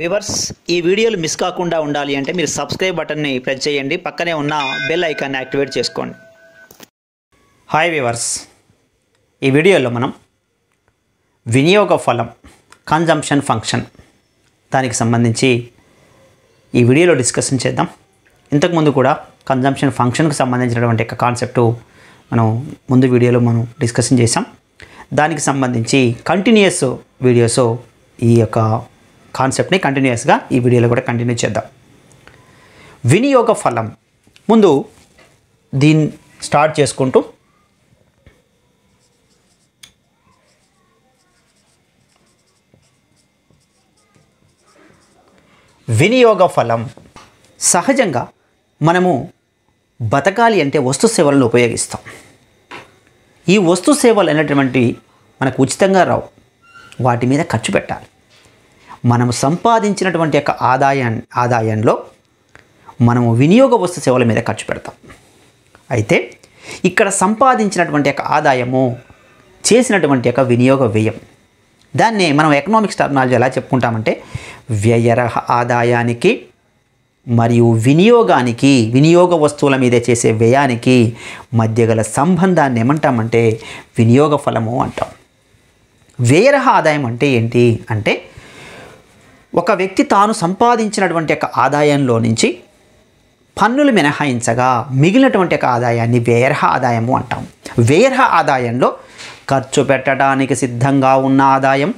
viewers ఈ వీడియోలు miss కాకుండా ఉండాలి అంటే మీరు సబ్స్క్రైబ్ బటన్ని ప్రెస్ చేయండి పక్కనే ఉన్న బెల్ ఐకాన్ని యాక్టివేట్ చేసుకోండి హాయ్ వివర్స్ ఈ వీడియోలో మనం వినియోగ ఫలం కన్జంప్షన్ ఫంక్షన్ దానికి సంబంధించి ఈ వీడియోలో డిస్కషన్ చేద్దాం ఇంతకుముందు కూడా కన్జంప్షన్ ఫంక్షన్కు సంబంధించినటువంటి ఒక కాన్సెప్టు మనం ముందు వీడియోలో మనం డిస్కషన్ చేసాం దానికి సంబంధించి కంటిన్యూస్ వీడియోస్ ఈ యొక్క కాన్సెప్ట్ని కంటిన్యూస్గా ఈ వీడియోలో కూడా కంటిన్యూ చేద్దాం వినియోగ ఫలం ముందు దీన్ని స్టార్ట్ చేసుకుంటూ వినియోగ ఫలం సహజంగా మనము బతకాలి అంటే వస్తు సేవలను ఉపయోగిస్తాం ఈ వస్తు సేవలు అనేటువంటివి మనకు ఉచితంగా రావు వాటి మీద ఖర్చు పెట్టాలి మనం సంపాదించినటువంటి యొక్క ఆదాయాన్ని ఆదాయంలో మనము వినియోగ వస్తు సేవల మీద ఖర్చు పెడతాం అయితే ఇక్కడ సంపాదించినటువంటి యొక్క ఆదాయము చేసినటువంటి యొక్క వినియోగ వ్యయం దాన్ని మనం ఎకనామిక్స్ టెక్నాలజీ ఎలా చెప్పుకుంటామంటే వ్యయర ఆదాయానికి మరియు వినియోగానికి వినియోగ వస్తువుల మీద చేసే వ్యయానికి మధ్య గల సంబంధాన్ని ఏమంటామంటే వినియోగ ఫలము అంటాం వ్యయరహ ఆదాయం అంటే ఏంటి అంటే ఒక వ్యక్తి తాను సంపాదించినటువంటి యొక్క ఆదాయంలో నుంచి పన్నులు మినహాయించగా మిగిలినటువంటి యొక్క ఆదాయాన్ని వేర్హ ఆదాయము అంటాం వేర్హ ఆదాయంలో ఖర్చు పెట్టడానికి సిద్ధంగా ఉన్న ఆదాయం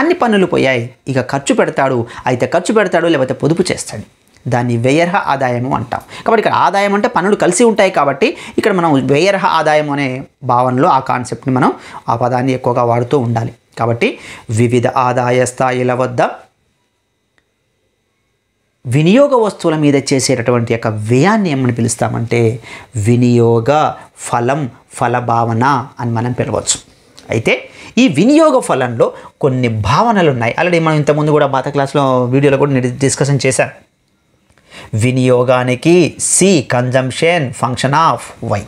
అన్ని పన్నులు పోయాయి ఇక ఖర్చు పెడతాడు అయితే ఖర్చు పెడతాడు లేకపోతే పొదుపు చేస్తాడు దాన్ని వేయర్హ ఆదాయము అంటాం కాబట్టి ఇక్కడ ఆదాయం అంటే పన్నులు కలిసి ఉంటాయి కాబట్టి ఇక్కడ మనం వేయర్హ ఆదాయం అనే భావనలో ఆ కాన్సెప్ట్ని మనం ఆ పదాన్ని ఎక్కువగా వాడుతూ ఉండాలి కాబట్టి వివిధ ఆదాయ స్థాయిల వద్ద వినియోగ వస్తువుల మీద చేసేటటువంటి యొక్క వ్యయాన్ని ఏమని పిలుస్తామంటే వినియోగ ఫలం ఫలభావన అని మనం పిలవచ్చు అయితే ఈ వినియోగ ఫలంలో కొన్ని భావనలు ఉన్నాయి ఆల్రెడీ మనం ఇంతకుముందు కూడా పాత క్లాస్లో వీడియోలో కూడా డిస్కషన్ చేశాం వినియోగానికి C consumption function of Y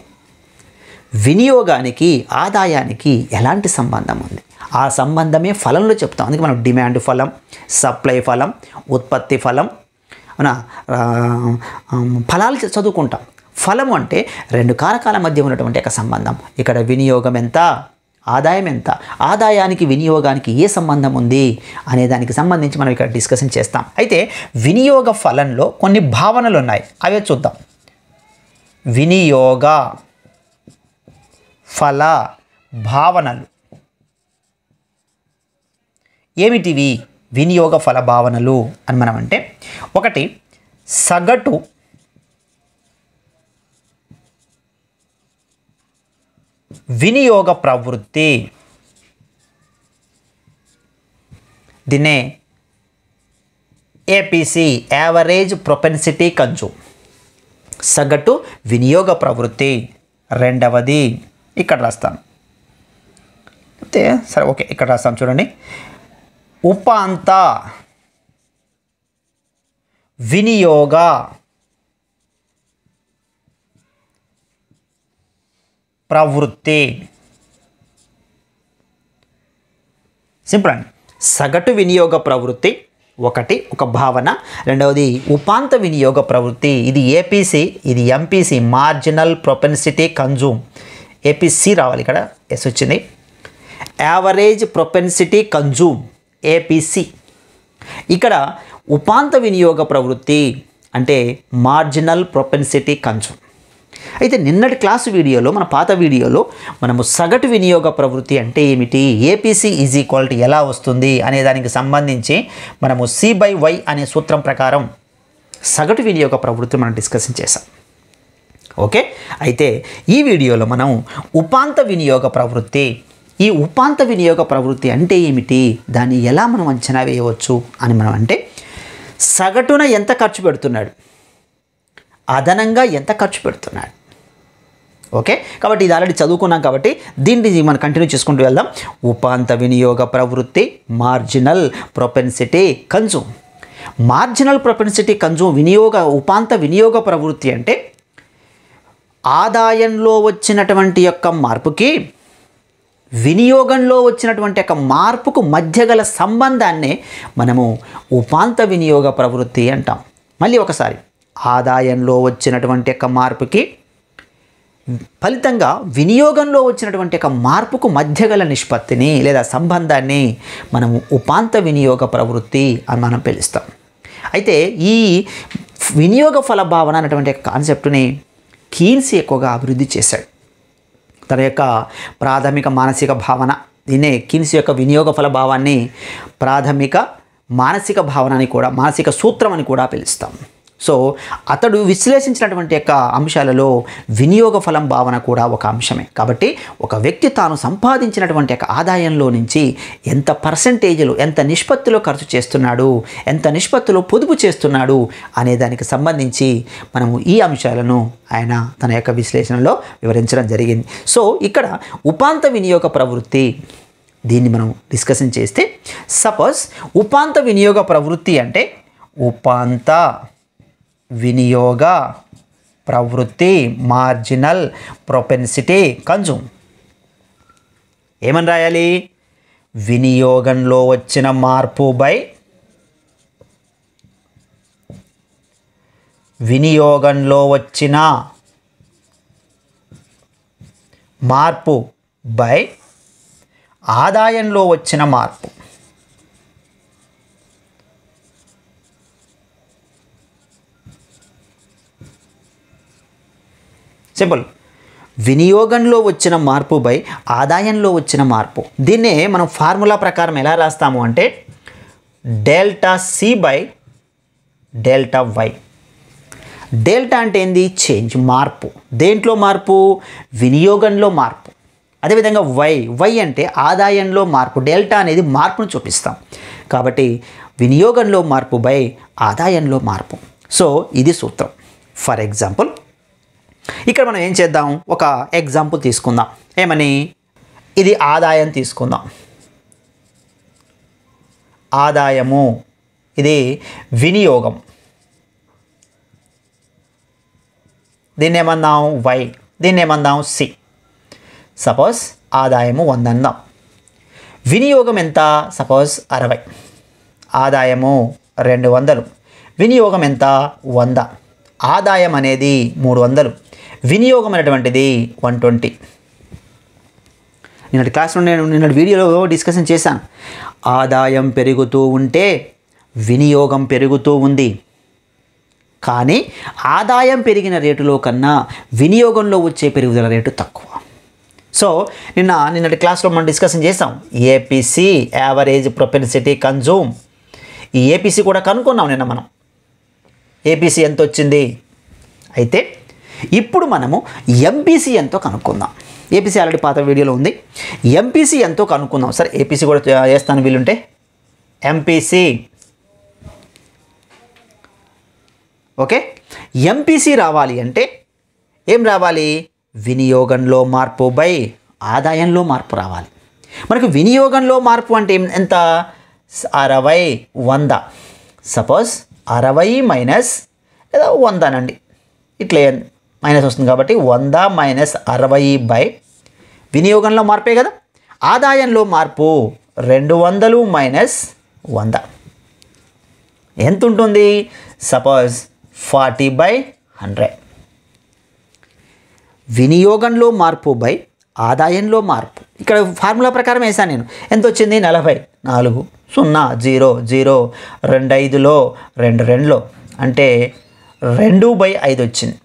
వినియోగానికి ఆదాయానికి ఎలాంటి సంబంధం ఉంది ఆ సంబంధమే ఫలంలో చెప్తాం అందుకే మనం డిమాండ్ ఫలం సప్లై ఫలం ఉత్పత్తి ఫలం మన ఫలాలు చదువుకుంటాం ఫలం అంటే రెండు కారకాల మధ్య ఉన్నటువంటి ఒక సంబంధం ఇక్కడ వినియోగం ఎంత ఆదాయం ఎంత ఆదాయానికి వినియోగానికి ఏ సంబంధం ఉంది అనే దానికి సంబంధించి మనం ఇక్కడ డిస్కషన్ చేస్తాం అయితే వినియోగ ఫలంలో కొన్ని భావనలు ఉన్నాయి అవే చూద్దాం వినియోగ ఫల భావనలు ఏమిటివి వినియోగ ఫలభావనలు అని మనం అంటే ఒకటి సగటు వినియోగ ప్రవృత్తి దీన్నే ఏపీసీ యావరేజ్ ప్రొపెన్సిటీ కంచు సగటు వినియోగ ప్రవృత్తి రెండవది ఇక్కడ రాస్తాను అయితే సరే ఓకే ఇక్కడ రాస్తాను చూడండి ఉపాంత వినియోగ ప్రవృత్తి సింపుల్ అండి సగటు వినియోగ ప్రవృత్తి ఒకటి ఒక భావన రెండవది ఉపాంత వినియోగ ప్రవృత్తి ఇది ఏపీసీ ఇది MPC marginal propensity consume APC రావాలి ఇక్కడ ఎస్ వచ్చింది యావరేజ్ ప్రొపెన్సిటీ కన్జూమ్ ఏపీసీ ఇక్కడ ఉపాంత వినియోగ ప్రవృత్తి అంటే మార్జినల్ ప్రొపెన్సిటీ కంచు అయితే నిన్నటి క్లాసు వీడియోలో మన పాత వీడియోలో మనము సగటు వినియోగ ప్రవృత్తి అంటే ఏమిటి ఏపీసీ ఈజ్ ఈక్వాలిటీ ఎలా వస్తుంది అనే దానికి సంబంధించి మనము సి బై వై అనే సూత్రం ప్రకారం సగటు వినియోగ ప్రవృత్తి మనం డిస్కషన్ చేశాం ఓకే అయితే ఈ వీడియోలో మనం ఉపాంత వినియోగ ప్రవృత్తి ఈ ఉపాంత వినియోగ ప్రవృత్తి అంటే ఏమిటి దాన్ని ఎలా మనం అంచనా వేయవచ్చు అని మనం అంటే సగటున ఎంత ఖర్చు పెడుతున్నాడు అదనంగా ఎంత ఖర్చు పెడుతున్నాడు ఓకే కాబట్టి ఇది ఆల్రెడీ చదువుకున్నాం కాబట్టి దీన్ని మనం కంటిన్యూ చేసుకుంటూ వెళ్దాం ఉపాంత వినియోగ ప్రవృత్తి marginal propensity consume marginal propensity consume వినియోగ ఉపాంత వినియోగ ప్రవృత్తి అంటే ఆదాయంలో వచ్చినటువంటి యొక్క మార్పుకి వినియోగంలో వచ్చినటువంటి యొక్క మార్పుకు మధ్య గల సంబంధాన్నే మనము ఉపాంత వినియోగ ప్రవృత్తి అంటాం మళ్ళీ ఒకసారి ఆదాయంలో వచ్చినటువంటి యొక్క మార్పుకి ఫలితంగా వినియోగంలో వచ్చినటువంటి యొక్క మార్పుకు మధ్య గల నిష్పత్తిని లేదా సంబంధాన్ని మనము ఉపాంత వినియోగ ప్రవృత్తి అని మనం పిలుస్తాం అయితే ఈ వినియోగ ఫలభావన అనేటువంటి కాన్సెప్ట్ని కీన్స్ ఎక్కువగా అభివృద్ధి చేశాడు తన యొక్క ప్రాథమిక మానసిక భావన దీనే కిన్స్ యొక్క వినియోగ ఫల భావాన్ని ప్రాథమిక మానసిక భావన అని కూడా మానసిక సూత్రం అని కూడా పిలుస్తాం సో అతడు విశ్లేషించినటువంటి యొక్క అంశాలలో వినియోగ ఫలం భావన కూడా ఒక అంశమే కాబట్టి ఒక వ్యక్తి తాను సంపాదించినటువంటి యొక్క ఆదాయంలో నుంచి ఎంత పర్సంటేజ్లో ఎంత నిష్పత్తిలో ఖర్చు చేస్తున్నాడు ఎంత నిష్పత్తిలో పొదుపు చేస్తున్నాడు అనే దానికి సంబంధించి మనము ఈ అంశాలను ఆయన తన యొక్క విశ్లేషణలో వివరించడం జరిగింది సో ఇక్కడ ఉపాంత వినియోగ ప్రవృత్తి దీన్ని మనం డిస్కషన్ చేస్తే సపోజ్ ఉపాంత వినియోగ ప్రవృత్తి అంటే ఉపాంత వినియోగ ప్రవృత్తి మార్జినల్ ప్రొపెన్సిటీ కన్జూమ్ ఏమని రాయాలి వినియోగంలో వచ్చిన మార్పు బై వినియోగంలో వచ్చిన మార్పు బై ఆదాయంలో వచ్చిన మార్పు సింపుల్ వినియోగంలో వచ్చిన మార్పుపై ఆదాయంలో వచ్చిన మార్పు దీన్నే మనం ఫార్ములా ప్రకారం ఎలా రాస్తాము అంటే delta C by delta Y delta అంటే ఏంది చేంజ్ మార్పు దేంట్లో మార్పు వినియోగంలో మార్పు అదేవిధంగా వై వై అంటే ఆదాయంలో మార్పు డెల్టా అనేది మార్పును చూపిస్తాం కాబట్టి వినియోగంలో మార్పు బై ఆదాయంలో మార్పు సో ఇది సూత్రం ఫర్ ఎగ్జాంపుల్ ఇక్కడ మనం ఏం చేద్దాం ఒక ఎగ్జాంపుల్ తీసుకుందాం ఏమని ఇది ఆదాయం తీసుకుందాం ఆదాయము ఇది వినియోగం దీన్ని ఏమన్నాం వై దీన్ని ఏమన్నాం సి సపోజ్ ఆదాయము వంద అందాం వినియోగం ఎంత సపోజ్ అరవై ఆదాయము రెండు వందలు వినియోగం ఎంత వంద ఆదాయం అనేది మూడు వందలు వినియోగం అనేటువంటిది వన్ ట్వంటీ నిన్నటి క్లాస్లో నేను నిన్నటి వీడియోలో డిస్కషన్ చేశాను ఆదాయం పెరుగుతూ ఉంటే వినియోగం పెరుగుతూ ఉంది కానీ ఆదాయం పెరిగిన రేటులో కన్నా వినియోగంలో వచ్చే పెరుగుదల రేటు తక్కువ సో నిన్న నిన్నటి క్లాస్లో మనం డిస్కషన్ చేసాం ఏపీసీ యావరేజ్ ప్రొపెన్సిటీ కన్జూమ్ ఈ ఏపీసీ కూడా కనుక్కున్నాం నిన్న మనం ఏపీసీ ఎంత వచ్చింది అయితే ఇప్పుడు మనము ఎంపీసీ ఎంతో కనుక్కుందాం ఏపీసీ ఆల్రెడీ పాత వీడియోలో ఉంది ఎంపీసీ ఎంతో కనుక్కుందాం సరే ఏపీసీ కూడా వేస్తాను వీలుంటే ఎంపీసీ ఓకే ఎంపీసీ రావాలి అంటే ఏం రావాలి వినియోగంలో మార్పు బై ఆదాయంలో మార్పు రావాలి మనకు వినియోగంలో మార్పు అంటే ఎంత అరవై వంద సపోజ్ అరవై మైనస్ లేదా వందనండి ఇట్లా మైనస్ వస్తుంది కాబట్టి వంద మైనస్ అరవై బై వినియోగంలో మార్పే కదా ఆదాయంలో మార్పు రెండు వందలు మైనస్ వంద ఎంత ఉంటుంది సపోజ్ ఫార్టీ బై హండ్రెడ్ వినియోగంలో మార్పు బై ఆదాయంలో మార్పు ఇక్కడ ఫార్ములా ప్రకారం వేసాను నేను ఎంత వచ్చింది నలభై నాలుగు సున్నా జీరో జీరో రెండు ఐదులో రెండు రెండులో అంటే రెండు బై ఐదు వచ్చింది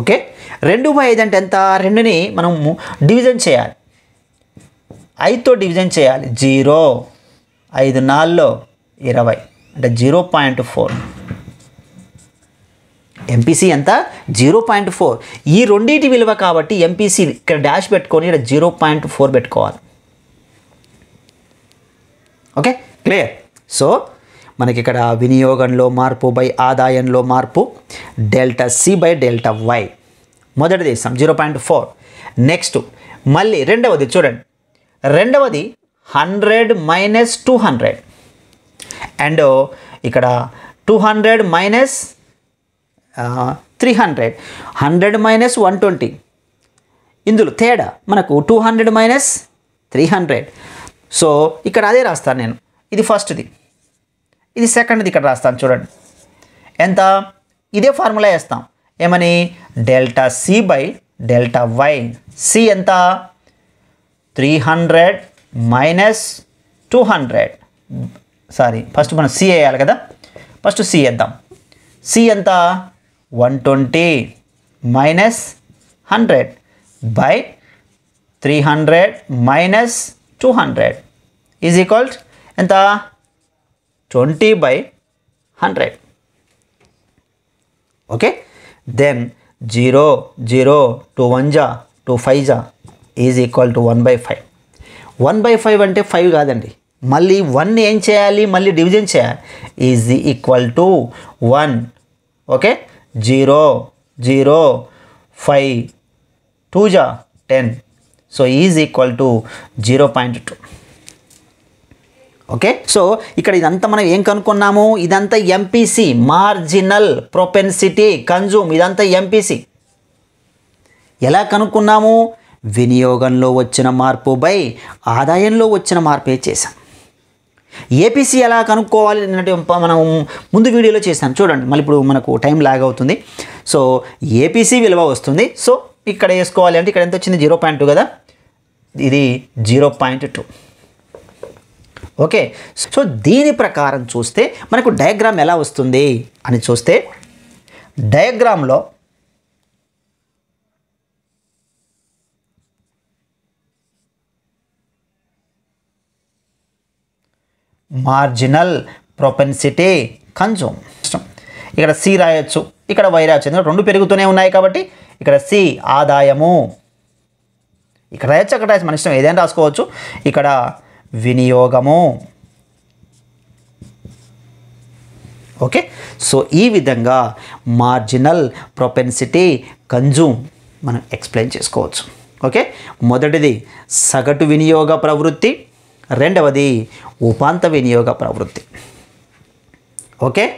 ఓకే రెండు బై ఐదు అంటే ఎంత రెండుని మనము డివిజన్ చేయాలి ఐదుతో డివిజన్ చేయాలి జీరో ఐదు నాలుగులో ఇరవై అంటే జీరో పాయింట్ ఫోర్ ఎంపీసీ ఎంత జీరో పాయింట్ ఫోర్ ఈ రెండింటి విలువ కాబట్టి ఎంపీసీ ఇక్కడ డాష్ పెట్టుకొని ఇక్కడ జీరో పాయింట్ ఫోర్ పెట్టుకోవాలి ఓకే క్లియర్ సో మనకి ఇక్కడ వినియోగంలో మార్పు బై ఆదాయంలో మార్పు delta C by delta Y మొదటిది ఇస్తాం జీరో పాయింట్ ఫోర్ నెక్స్ట్ మళ్ళీ రెండవది చూడండి రెండవది hundred minus two hundred and ఇక్కడ two hundred minus three hundred hundred minus one twenty ఇందులో తేడా మనకు two hundred minus three hundred so ఇక్కడ అదే రాస్తాను నేను ఇది ఫస్ట్ది ఇది సెకండ్ది ఇక్కడ రాస్తాను చూడండి ఎంత ఇదే ఫార్ములా వేస్తాం ఏమని delta C by delta Y C ఎంత three hundred minus two hundred sorry first మనం సి వేయాలి కదా ఫస్ట్ సి వేద్దాం సి ఎంత one twenty minus hundred by three hundred minus two hundred is equals ఎంత twenty by hundred okay then zero zero two one జా two five జా is equal to one by five one by five అంటే five కాదండి మళ్ళీ one ఏం చేయాలి మళ్ళీ division చేయాలి is equal to one okay zero zero five two జా ten so is equal to zero point two okay so ఇక్కడ ఇదంతా మనం ఏం కనుక్కున్నాము ఇదంతా ఎంపీసీ మార్జినల్ ప్రొపెన్సిటీ కన్జూమ్ ఇదంతా ఎంపీసీ ఎలా కనుక్కున్నాము వినియోగంలో వచ్చిన మార్పు బై ఆదాయంలో వచ్చిన మార్పే చేశాం ఏపీసీ ఎలా కనుక్కోవాలి అన్నట్టు మనం ముందు వీడియోలో చేసాం చూడండి మళ్ళీ ఇప్పుడు మనకు టైం లాగ్ అవుతుంది సో ఏపీసీ విలువ వస్తుంది సో ఇక్కడ వేసుకోవాలి అంటే ఇక్కడ ఎంత వచ్చింది జీరో పాయింట్ టూ కదా ఇది zero point two okay so దీని ప్రకారం చూస్తే మనకు డయాగ్రామ్ ఎలా వస్తుంది అని చూస్తే డయాగ్రామ్లో మార్జినల్ ప్రొపెన్సిటీ కన్జూమ్ ఇక్కడ సి రాయొచ్చు ఇక్కడ వై రాయొచ్చు ఎందుకంటే రెండు పెరుగుతూనే ఉన్నాయి కాబట్టి ఇక్కడ సి ఆదాయము ఇక్కడ రాయొచ్చు అక్కడ రాయొచ్చు మన ఇష్టం ఏదైనా రాసుకోవచ్చు ఇక్కడ వినియోగము ఓకే సో ఈ విధంగా మార్జినల్ ప్రొపెన్సిటీ కన్జూమ్ మనం ఎక్స్ప్లెయిన్ చేసుకోవచ్చు ఓకే మొదటిది సగటు వినియోగ ప్రవృత్తి రెండవది ఉపాంత వినియోగ ప్రవృత్తి ఓకే